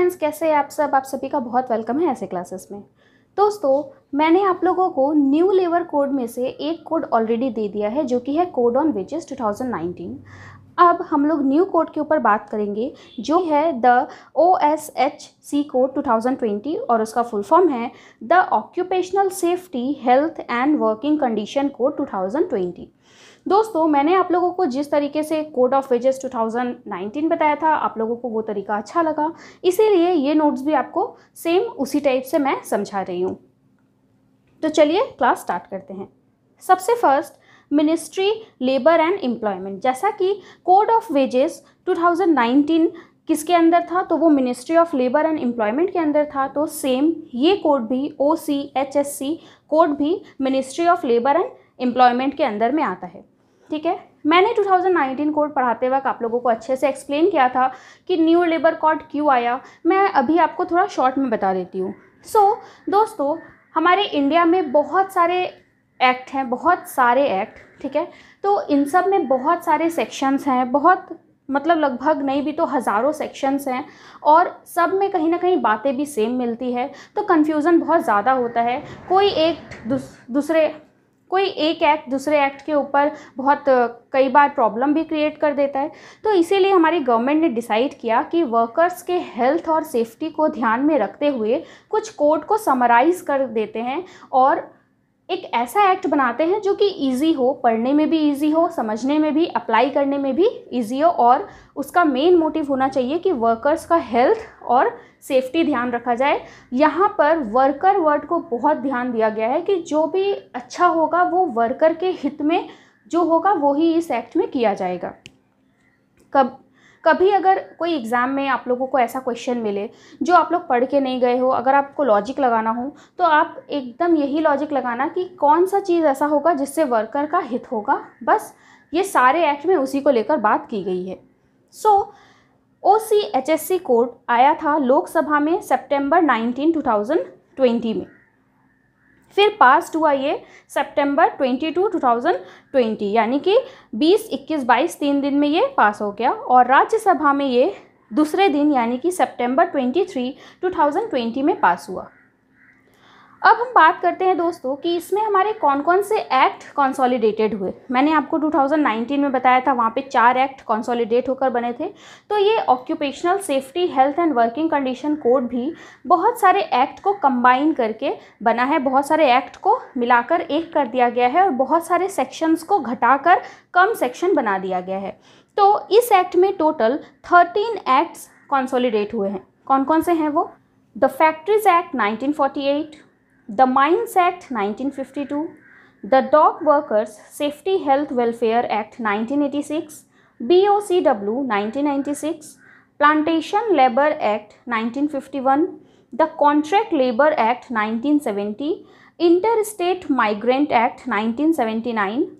Friends कैसे आप सब आप सभी का बहुत वेलकम है ऐसे क्लासेस में दोस्तों मैंने आप लोगों को न्यू लेबर कोड में से एक कोड ऑलरेडी दे दिया है जो कि है कोड ऑन वेजेस 2019 अब हम लोग न्यू कोड के ऊपर बात करेंगे जो है the O S H C code 2020 और उसका फुल फॉर्म है the occupational safety health and working condition code two दोस्तों मैंने आप लोगों को जिस तरीके से कोड ऑफ वेजेस 2019 बताया था आप लोगों को वो तरीका अच्छा लगा इसीलिए ये नोट्स भी आपको सेम उसी टाइप से मैं समझा रही हूँ तो चलिए क्लास स्टार्ट करते हैं सबसे first ministry labour and employment जैसा कि कोड ऑफ वेजेस 2019 किसके अंदर था तो वो ministry of labour and employment के अंदर था तो सेम ये कोड भी O C H S C code भी ministry of labour and employment के अंदर में आता है ठीक है मैंने 2019 कोड पढ़ाते वक्त आप लोगों को अच्छे से एक्सप्लेन किया था कि न्यू लेबर कोड क्यों आया मैं अभी आपको थोड़ा शॉर्ट में बता देती हूँ सो so, दोस्तों हमारे इंडिया में बहुत सारे एक्ट हैं बहुत सारे एक्ट ठीक है तो इन सब में बहुत सारे सेक्शंस हैं बहुत मतलब लगभग नहीं भी तो हज़ारों सेक्शंस हैं और सब में कहीं ना कहीं बातें भी सेम मिलती है तो कन्फ्यूज़न बहुत ज़्यादा होता है कोई एक दूसरे कोई एक एक्ट दूसरे एक्ट के ऊपर बहुत कई बार प्रॉब्लम भी क्रिएट कर देता है तो इसीलिए हमारी गवर्नमेंट ने डिसाइड किया कि वर्कर्स के हेल्थ और सेफ्टी को ध्यान में रखते हुए कुछ कोड को समराइज़ कर देते हैं और एक ऐसा एक्ट बनाते हैं जो कि इजी हो पढ़ने में भी इजी हो समझने में भी अप्लाई करने में भी इजी हो और उसका मेन मोटिव होना चाहिए कि वर्कर्स का हेल्थ और सेफ्टी ध्यान रखा जाए यहाँ पर वर्कर वर्ड को बहुत ध्यान दिया गया है कि जो भी अच्छा होगा वो वर्कर के हित में जो होगा वो इस एक्ट में किया जाएगा कब कभी अगर कोई एग्ज़ाम में आप लोगों को ऐसा क्वेश्चन मिले जो आप लोग पढ़ के नहीं गए हो अगर आपको लॉजिक लगाना हो तो आप एकदम यही लॉजिक लगाना कि कौन सा चीज़ ऐसा होगा जिससे वर्कर का हित होगा बस ये सारे एक्ट में उसी को लेकर बात की गई है so O C H S C code आया था लोकसभा में टू थाउजेंड ट्वेंटी में फिर पास हुआ ये सितंबर 22 2020 यानी कि 20 21 22 तीन दिन में ये पास हो गया और राज्यसभा में ये दूसरे दिन यानी कि सितंबर 23 2020 में पास हुआ अब हम बात करते हैं दोस्तों कि इसमें हमारे कौन कौन से एक्ट कॉन्सॉलिडेटेड हुए मैंने आपको 2019 में बताया था वहाँ पे चार एक्ट कॉन्सॉलिडेट होकर बने थे तो ये occupational safety health and working condition code भी बहुत सारे एक्ट को कंबाइन करके बना है बहुत सारे एक्ट को मिलाकर एक कर दिया गया है और बहुत सारे सेक्शंस को घटाकर कम सेक्शन बना दिया गया है तो इस एक्ट में टोटल थर्टीन एक्ट्स कॉन्सोलीडेट हुए हैं कौन कौन से हैं वो the factories act nineteen the Mines Act 1952, the Dock Workers Safety Health Welfare Act 1986, BOCW 1996, Plantation Labour Act 1951, the Contract Labour Act 1970, Interstate Migrant Act 1979,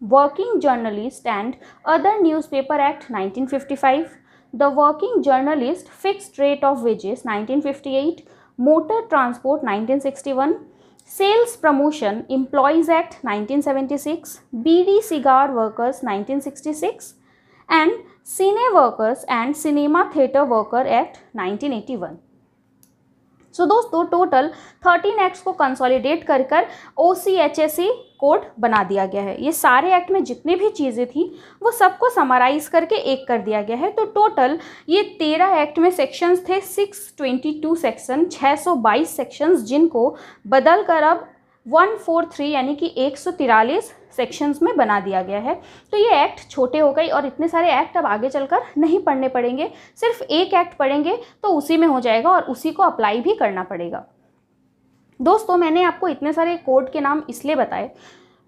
Working Journalist and Other Newspaper Act 1955, the Working Journalist Fixed Rate of Wages 1958, Motor Transport 1961, Sales Promotion Employees Act 1976, BD Cigar Workers 1966 and Cine Workers and Cinema Theatre Worker Act 1981. So दोस्तों total thirteen acts को consolidate कर कर ओ code e बना दिया गया है ये सारे एक्ट में जितनी भी चीज़ें थी वो सबको समराइज करके एक कर दिया गया है तो टोटल ये तेरह एक्ट में सेक्शंस थे सिक्स ट्वेंटी टू सेक्शन छः सौ बाईस सेक्शंस जिनको बदल कर अब वन फोर थ्री यानी कि एक सौ तिरालीस सेक्शंस में बना दिया गया है तो ये एक्ट छोटे हो गए और इतने सारे एक्ट अब आगे चलकर नहीं पढ़ने पड़ेंगे सिर्फ एक एक्ट पढ़ेंगे तो उसी में हो जाएगा और उसी को अप्लाई भी करना पड़ेगा दोस्तों मैंने आपको इतने सारे कोड के नाम इसलिए बताए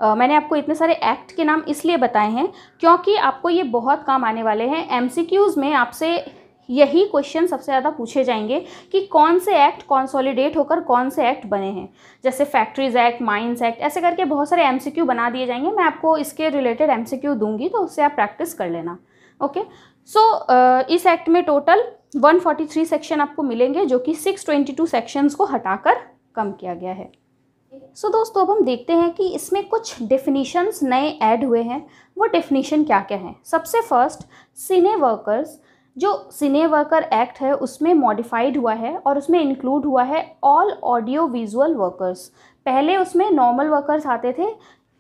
Uh, मैंने आपको इतने सारे एक्ट के नाम इसलिए बताए हैं क्योंकि आपको ये बहुत काम आने वाले हैं एमसीक्यूज़ में आपसे यही क्वेश्चन सबसे ज़्यादा पूछे जाएंगे कि कौन से एक्ट कॉन्सोलिडेट होकर कौन से एक्ट बने हैं जैसे फैक्ट्रीज एक्ट माइंस एक्ट ऐसे करके बहुत सारे एमसीक्यू बना दिए जाएंगे मैं आपको इसके रिलेटेड एमसीक्यू दूंगी तो उससे आप प्रैक्टिस कर लेना ओके सो so, uh, इस एक्ट में टोटल 143 सेक्शन आपको मिलेंगे जो कि 622 सेक्शंस को हटाकर कम किया गया है सो so, दोस्तों अब हम देखते हैं कि इसमें कुछ डेफिनीशंस नए ऐड हुए हैं वो डेफिनीशन क्या क्या हैं सबसे फर्स्ट सिने वर्कर्स जो सिने वर्कर एक्ट है उसमें मॉडिफाइड हुआ है और उसमें इंक्लूड हुआ है ऑल ऑडियो विजुअल वर्कर्स पहले उसमें नॉर्मल वर्कर्स आते थे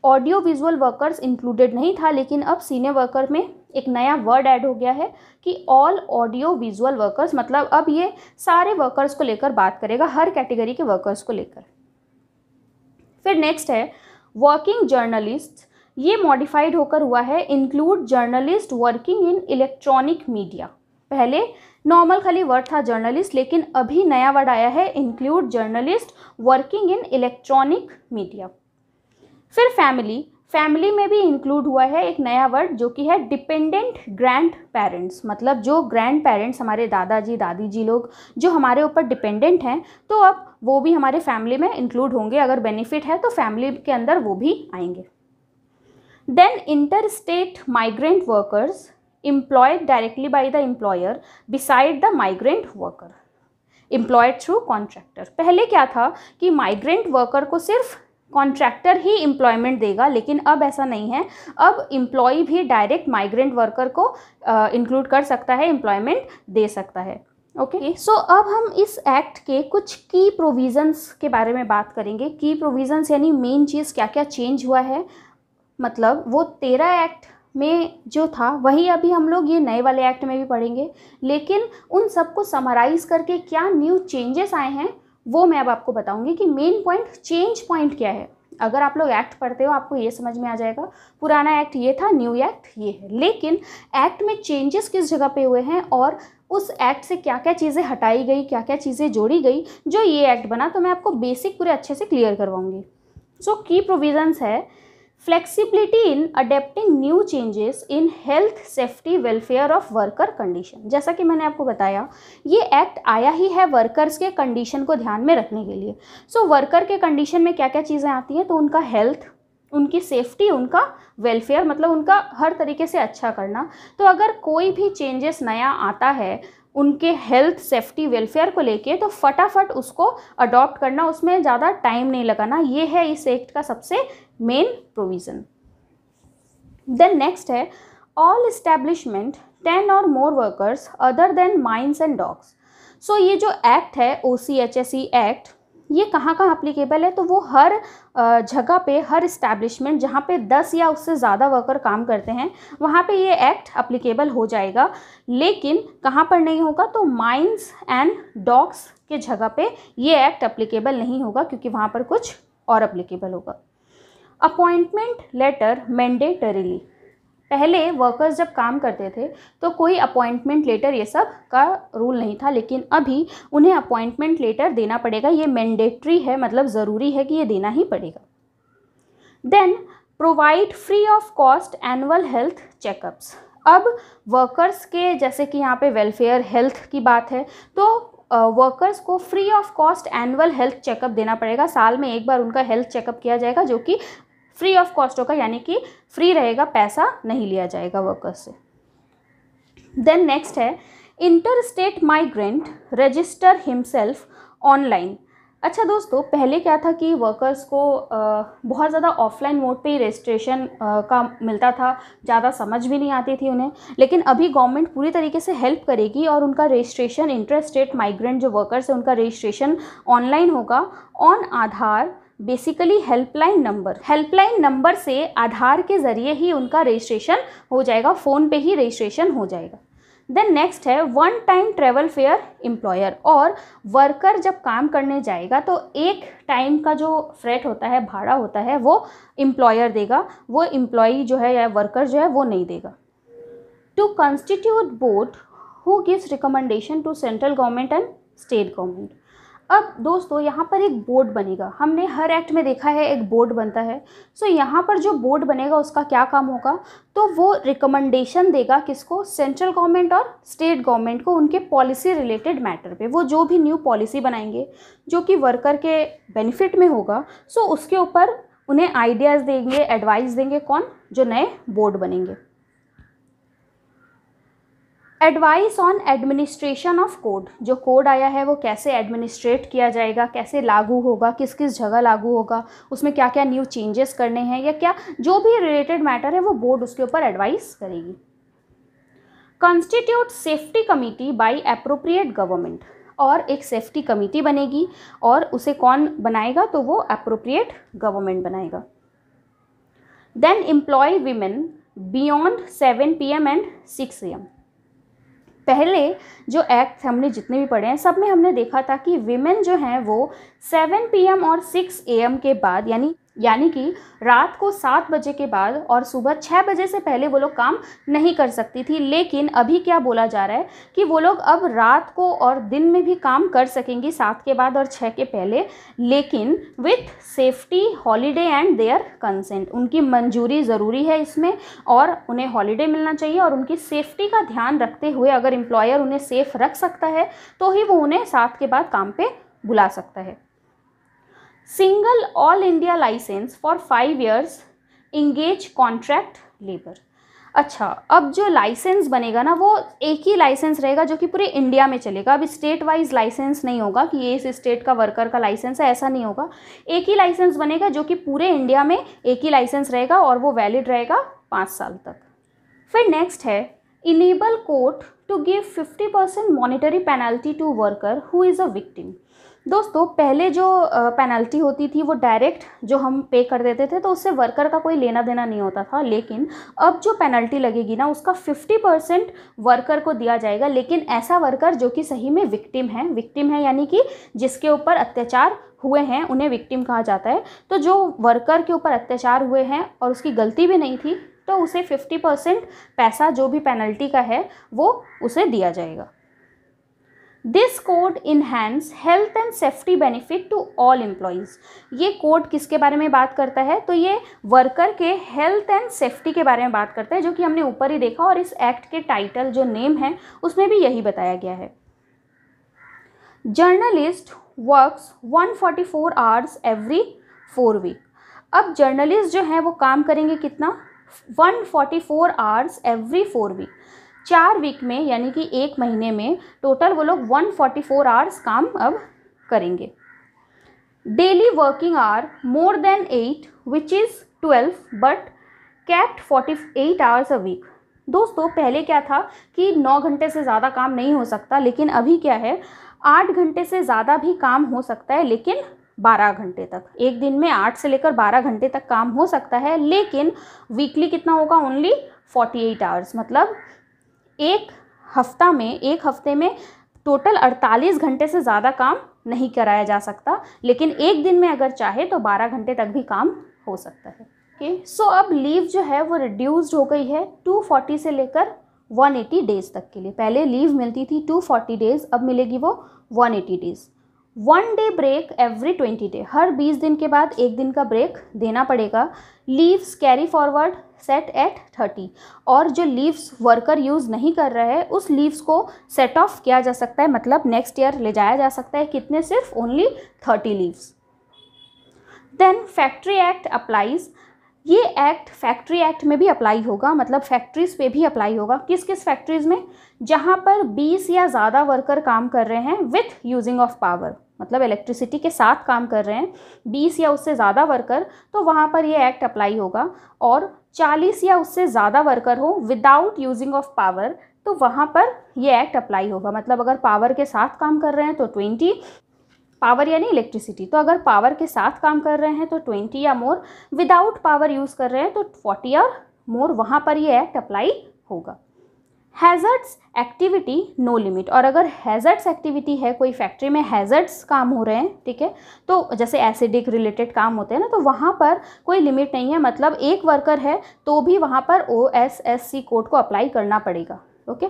ऑडियो विजुअल वर्कर्स इंक्लूडेड नहीं था लेकिन अब सीने वर्कर में एक नया वर्ड ऐड हो गया है कि ऑल ऑडियो विजुअल वर्कर्स मतलब अब ये सारे वर्कर्स को लेकर बात करेगा हर कैटेगरी के वर्कर्स को लेकर फिर नेक्स्ट है वर्किंग जर्नलिस्ट ये मॉडिफाइड होकर हुआ है include journalist working in electronic media पहले नॉर्मल खाली वर्ड था जर्नलिस्ट लेकिन अभी नया वर्ड आया है include journalist working in electronic media फिर फैमिली फैमिली में भी इंक्लूड हुआ है एक नया वर्ड जो कि है डिपेंडेंट ग्रैंड पेरेंट्स मतलब जो ग्रैंड पेरेंट्स हमारे दादाजी दादी जी लोग जो हमारे ऊपर डिपेंडेंट हैं तो अब वो भी हमारे फैमिली में इंक्लूड होंगे अगर बेनिफिट है तो फैमिली के अंदर वो भी आएंगे then inter state migrant workers employed directly by the employer beside the migrant worker employed through contractor पहले क्या था कि migrant worker को सिर्फ कॉन्ट्रैक्टर ही इम्प्लॉयमेंट देगा लेकिन अब ऐसा नहीं है अब इम्प्लॉई भी डायरेक्ट माइग्रेंट वर्कर को इंक्लूड कर सकता है एम्प्लॉयमेंट दे सकता है ओके okay. सो so, अब हम इस एक्ट के कुछ की प्रोविजंस के बारे में बात करेंगे की प्रोविजंस यानी मेन चीज़ क्या क्या चेंज हुआ है मतलब वो तेरह एक्ट में जो था वही अभी हम लोग ये नए वाले एक्ट में भी पढ़ेंगे लेकिन उन सबको समराइज़ करके क्या न्यू चेंजेस आए हैं वो मैं अब आपको बताऊंगी कि मेन पॉइंट चेंज पॉइंट क्या है अगर आप लोग एक्ट पढ़ते हो आपको ये समझ में आ जाएगा पुराना एक्ट ये था न्यू एक्ट ये है लेकिन एक्ट में चेंजेस किस जगह पे हुए हैं और उस एक्ट से क्या क्या चीज़ें हटाई गई क्या क्या चीज़ें जोड़ी गई जो ये एक्ट बना तो मैं आपको बेसिक पूरे अच्छे से क्लियर करवाऊँगी सो की प्रोविज़न्स है flexibility in adapting new changes in health safety welfare of worker condition जैसा कि मैंने आपको बताया ये एक्ट आया ही है वर्कर्स के कंडीशन को ध्यान में रखने के लिए सो so, वर्कर के कंडीशन में क्या क्या चीज़ें आती हैं तो उनका हेल्थ उनकी सेफ्टी उनका वेलफेयर मतलब उनका हर तरीके से अच्छा करना तो अगर कोई भी चेंजेस नया आता है उनके हेल्थ सेफ्टी वेलफेयर को लेके तो फटाफट उसको अडॉप्ट करना उसमें ज़्यादा टाइम नहीं लगाना ये है इस एक्ट का सबसे मेन प्रोविज़न देन नेक्स्ट है ऑल इस्टेब्लिशमेंट टेन और more workers other than mines and docks so ये जो एक्ट है O C H S E act ये कहाँ कहाँ अप्लीकेबल है तो वो हर जगह पे हर इस्टेब्लिशमेंट जहाँ पे दस या उससे ज़्यादा वर्कर काम करते हैं वहाँ पे ये एक्ट अप्लीकेबल हो जाएगा लेकिन कहाँ पर नहीं होगा तो माइंस एंड डॉग्स के जगह पे ये एक्ट अप्लीकेबल नहीं होगा क्योंकि वहाँ पर कुछ और अप्लीकेबल होगा अपॉइंटमेंट लेटर मैंडेटरीली पहले वर्कर्स जब काम करते थे तो कोई अपॉइंटमेंट लेटर ये सब का रूल नहीं था लेकिन अभी उन्हें अपॉइंटमेंट लेटर देना पड़ेगा ये मैंडेटरी है मतलब ज़रूरी है कि ये देना ही पड़ेगा then provide free of cost annual health checkups अब वर्कर्स के जैसे कि यहाँ पे वेलफेयर हेल्थ की बात है तो वर्कर्स को free of cost annual health checkup देना पड़ेगा साल में एक बार उनका हेल्थ चेकअप किया जाएगा जो कि फ्री ऑफ कॉस्ट होगा यानी कि फ्री रहेगा पैसा नहीं लिया जाएगा वर्कर्स से देन नेक्स्ट है inter state migrant register himself online अच्छा दोस्तों पहले क्या था कि वर्कर्स को बहुत ज़्यादा ऑफलाइन मोड पे ही रजिस्ट्रेशन का मिलता था ज़्यादा समझ भी नहीं आती थी उन्हें लेकिन अभी गवर्नमेंट पूरी तरीके से हेल्प करेगी और उनका रजिस्ट्रेशन इंटर स्टेट माइग्रेंट जो वर्कर्स हैं उनका रजिस्ट्रेशन ऑनलाइन होगा on Aadhaar basically helpline number helpline number से आधार के ज़रिए ही उनका रजिस्ट्रेशन हो जाएगा फ़ोन पे ही रजिस्ट्रेशन हो जाएगा देन नेक्स्ट है one time travel fare employer और वर्कर जब काम करने जाएगा तो एक टाइम का जो फ्रेट होता है भाड़ा होता है वो एम्प्लॉयर देगा वो एम्प्लॉई जो है या वर्कर जो है वो नहीं देगा to constitute board who gives recommendation to central government and state government अब दोस्तों यहाँ पर एक बोर्ड बनेगा हमने हर एक्ट में देखा है एक बोर्ड बनता है सो so, यहाँ पर जो बोर्ड बनेगा उसका क्या काम होगा तो वो रिकमेंडेशन देगा किसको सेंट्रल गवर्नमेंट और स्टेट गवर्नमेंट को उनके पॉलिसी रिलेटेड मैटर पे वो जो भी न्यू पॉलिसी बनाएंगे जो कि वर्कर के बेनिफिट में होगा सो so उसके ऊपर उन्हें आइडियाज़ देंगे एडवाइस देंगे कौन जो नए बोर्ड बनेंगे advice on administration of code जो कोड आया है वो कैसे एडमिनिस्ट्रेट किया जाएगा कैसे लागू होगा किस किस जगह लागू होगा उसमें क्या क्या न्यू चेंजेस करने हैं या क्या जो भी रिलेटेड मैटर है वो बोर्ड उसके ऊपर एडवाइस करेगी constitute safety committee by appropriate government और एक सेफ्टी कमिटी बनेगी और उसे कौन बनाएगा तो वो अप्रोप्रिएट गवर्नमेंट बनाएगा then employ women beyond seven P M and six M पहले जो एक्ट हमने जितने भी पढ़े हैं सब में हमने देखा था कि विमेन जो हैं वो 7 पीएम और 6 एएम के बाद यानी यानी कि रात को सात बजे के बाद और सुबह छः बजे से पहले वो लोग काम नहीं कर सकती थी लेकिन अभी क्या बोला जा रहा है कि वो लोग अब रात को और दिन में भी काम कर सकेंगी सात के बाद और छः के पहले लेकिन with safety holiday and their consent उनकी मंजूरी ज़रूरी है इसमें और उन्हें हॉलीडे मिलना चाहिए और उनकी सेफ्टी का ध्यान रखते हुए अगर एम्प्लॉयर उन्हें सेफ़ रख सकता है तो ही वो उन्हें सात के बाद काम पर बुला सकता है single all India license for five years engage contract labour अच्छा अब जो लाइसेंस बनेगा ना वो एक ही लाइसेंस रहेगा जो कि पूरे इंडिया में चलेगा अब स्टेट वाइज लाइसेंस नहीं होगा कि ये इस स्टेट का वर्कर का लाइसेंस है ऐसा नहीं होगा एक ही लाइसेंस बनेगा जो कि पूरे इंडिया में एक ही लाइसेंस रहेगा और वो वैलिड रहेगा पाँच साल तक फिर नेक्स्ट है enable court to give fifty percent monetary penalty to worker who is a victim दोस्तों पहले जो पेनल्टी होती थी वो डायरेक्ट जो हम पे कर देते थे तो उससे वर्कर का कोई लेना देना नहीं होता था लेकिन अब जो पेनल्टी लगेगी ना उसका 50 परसेंट वर्कर को दिया जाएगा लेकिन ऐसा वर्कर जो कि सही में विक्टिम है विक्टिम है यानी कि जिसके ऊपर अत्याचार हुए हैं उन्हें विक्टिम कहा जाता है तो जो वर्कर के ऊपर अत्याचार हुए हैं और उसकी गलती भी नहीं थी तो उसे फिफ्टी परसेंट पैसा जो भी पेनल्टी का है वो उसे दिया जाएगा this code enhance health and safety benefit to all employees ये कोड किसके बारे में बात करता है तो ये वर्कर के हेल्थ एंड सेफ्टी के बारे में बात करता है जो कि हमने ऊपर ही देखा और इस एक्ट के टाइटल जो नेम है उसमें भी यही बताया गया है journalist works 144 hours every four week अब जर्नलिस्ट जो है वो काम करेंगे कितना 144 आवर्स एवरी फोर वीक चार वीक में यानी कि एक महीने में टोटल वो लोग 144 फोर्टी आवर्स काम अब करेंगे daily working hour more than eight which is twelve but capped 48 hours a week दोस्तों पहले क्या था कि नौ घंटे से ज़्यादा काम नहीं हो सकता लेकिन अभी क्या है आठ घंटे से ज़्यादा भी काम हो सकता है लेकिन बारह घंटे तक एक दिन में आठ से लेकर बारह घंटे तक काम हो सकता है लेकिन वीकली कितना होगा ओनली फोर्टी एट आवर्स मतलब एक हफ्ता में एक हफ्ते में टोटल 48 घंटे से ज़्यादा काम नहीं कराया जा सकता लेकिन एक दिन में अगर चाहे तो 12 घंटे तक भी काम हो सकता है ओके okay. सो so, अब लीव जो है वो रिड्यूस्ड हो गई है 240 से लेकर 180 डेज़ तक के लिए पहले लीव मिलती थी 240 डेज़ अब मिलेगी वो 180 days one day break every twenty day हर बीस दिन के बाद एक दिन का ब्रेक देना पड़ेगा leaves carry forward set at thirty और जो लीव्स वर्कर यूज़ नहीं कर रहे हैं उस लीव्स को सेट ऑफ किया जा सकता है मतलब नेक्स्ट ईयर ले जाया जा सकता है कितने सिर्फ only thirty leaves then factory act applies ये एक्ट फैक्ट्री एक्ट में भी अप्लाई होगा मतलब फैक्ट्रीज़ पे भी अप्लाई होगा किस किस फैक्ट्रीज़ में जहाँ पर 20 या ज़्यादा वर्कर काम कर रहे हैं विथ यूजिंग ऑफ पावर मतलब इलेक्ट्रिसिटी के साथ काम कर रहे हैं 20 या उससे ज़्यादा वर्कर तो वहाँ पर ये एक्ट अप्लाई होगा और 40 या उससे ज़्यादा वर्कर हो विदाउट यूजिंग ऑफ पावर तो वहाँ पर ये एक्ट अप्लाई होगा मतलब अगर पावर के साथ काम कर रहे हैं तो 20 पावर यानी इलेक्ट्रिसिटी तो अगर पावर के साथ काम कर रहे हैं तो ट्वेंटी या मोर विदाउट पावर यूज़ कर रहे हैं तो फोर्टी और मोर वहाँ पर ये एक्ट अप्लाई होगा हैज़र्ड्स एक्टिविटी नो लिमिट और अगर हैज़र्ड्स एक्टिविटी है कोई फैक्ट्री में हैज़र्ड्स काम हो रहे हैं ठीक है तो जैसे एसिडिक रिलेटेड काम होते हैं ना तो वहाँ पर कोई लिमिट नहीं है मतलब एक वर्कर है तो भी वहाँ पर O S S C code को अप्लाई करना पड़ेगा okay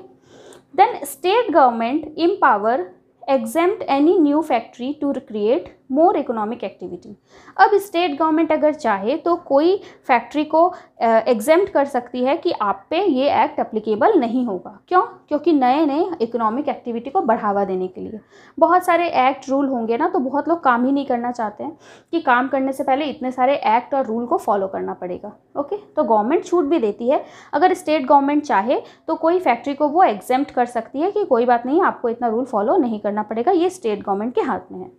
then state government empower exempt any new factory to recreate. More economic activity अब स्टेट गवर्नमेंट अगर चाहे तो कोई फैक्ट्री को एग्जेम्प्ट कर सकती है कि आप पे ये एक्ट अप्लीकेबल नहीं होगा क्यों क्योंकि नए नए इकोनॉमिक एक्टिविटी को बढ़ावा देने के लिए बहुत सारे एक्ट रूल होंगे ना तो बहुत लोग काम ही नहीं करना चाहते हैं कि काम करने से पहले इतने सारे एक्ट और रूल को फॉलो करना पड़ेगा ओके तो गवर्नमेंट छूट भी देती है अगर स्टेट गवर्नमेंट चाहे तो कोई फैक्ट्री को वो एग्जेम्प्ट कर सकती है कि कोई बात नहीं आपको इतना रूल फॉलो नहीं करना पड़ेगा ये स्टेट गवर्नमेंट के हाथ में है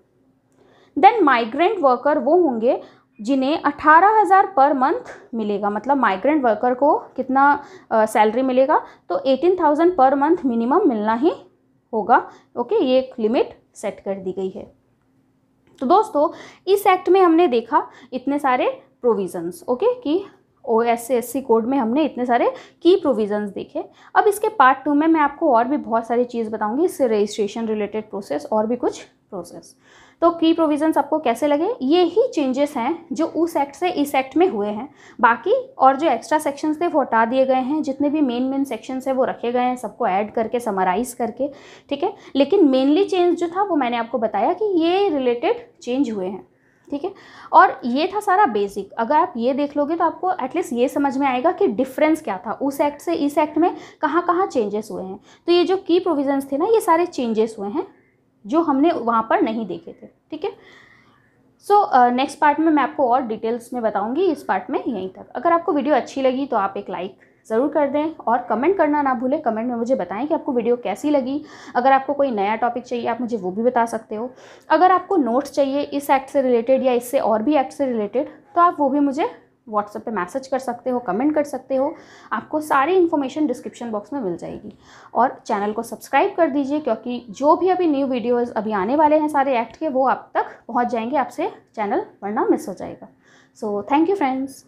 देन माइग्रेंट वर्कर वो होंगे जिन्हें 18,000 हज़ार पर मंथ मिलेगा मतलब माइग्रेंट वर्कर को कितना सैलरी मिलेगा तो eighteen thousand per month minimum मिलना ही होगा ओके ये एक लिमिट सेट कर दी गई है तो दोस्तों इस एक्ट में हमने देखा इतने सारे प्रोविजंस ओके कि O S S C code में हमने इतने सारे की प्रोविजंस देखे अब इसके पार्ट टू में मैं आपको और भी बहुत सारी चीज़ बताऊंगी इससे रजिस्ट्रेशन रिलेटेड प्रोसेस और भी कुछ प्रोसेस तो की प्रोविजंस आपको कैसे लगे ये ही चेंजेस हैं जो उस एक्ट से इस एक्ट में हुए हैं बाकी और जो एक्स्ट्रा सेक्शंस थे वो हटा दिए गए हैं जितने भी मेन मेन सेक्शंस हैं वो रखे गए हैं सबको ऐड करके समराइज़ करके ठीक है लेकिन मेनली चेंज जो था वो मैंने आपको बताया कि ये रिलेटेड चेंज हुए हैं ठीक है और ये था सारा बेसिक अगर आप ये देख लोगे तो आपको एटलीस्ट ये समझ में आएगा कि डिफरेंस क्या था उस एक्ट से इस एक्ट में कहाँ कहाँ चेंजेस हुए हैं तो ये जो की प्रोविजंस थे ना ये सारे चेंजेस हुए हैं जो हमने वहाँ पर नहीं देखे थे ठीक है सो नेक्स्ट पार्ट में मैं आपको और डिटेल्स में बताऊंगी इस पार्ट में यहीं तक अगर आपको वीडियो अच्छी लगी तो आप एक लाइक ज़रूर कर दें और कमेंट करना ना भूलें कमेंट में मुझे बताएं कि आपको वीडियो कैसी लगी अगर आपको कोई नया टॉपिक चाहिए आप मुझे वो भी बता सकते हो अगर आपको नोट्स चाहिए इस एक्ट से रिलेटेड या इससे और भी एक्ट से रिलेटेड तो आप वो भी मुझे व्हाट्सएप पे मैसेज कर सकते हो कमेंट कर सकते हो आपको सारी इन्फॉर्मेशन डिस्क्रिप्शन बॉक्स में मिल जाएगी और चैनल को सब्सक्राइब कर दीजिए क्योंकि जो भी अभी न्यू वीडियोस अभी आने वाले हैं सारे एक्ट के वो आप तक पहुंच जाएंगे आपसे चैनल वरना मिस हो जाएगा सो थैंक यू फ्रेंड्स